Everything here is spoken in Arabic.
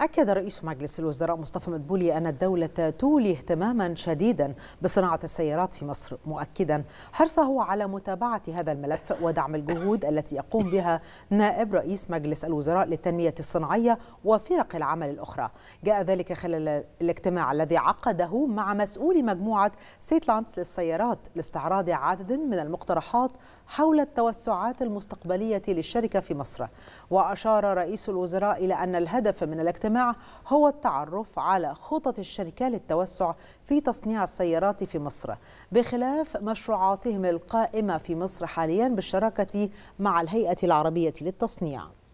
أكد رئيس مجلس الوزراء مصطفى مدبولي أن الدولة تولي اهتماما شديدا بصناعة السيارات في مصر مؤكدا حرصه على متابعة هذا الملف ودعم الجهود التي يقوم بها نائب رئيس مجلس الوزراء للتنمية الصناعية وفرق العمل الأخرى جاء ذلك خلال الاجتماع الذي عقده مع مسؤول مجموعة سيتلانس للسيارات لاستعراض عدد من المقترحات حول التوسعات المستقبلية للشركة في مصر وأشار رئيس الوزراء إلى أن الهدف من الاجتماع الاجتماع هو التعرف على خطط الشركة للتوسع في تصنيع السيارات في مصر بخلاف مشروعاتهم القائمة في مصر حاليا بالشراكة مع الهيئة العربية للتصنيع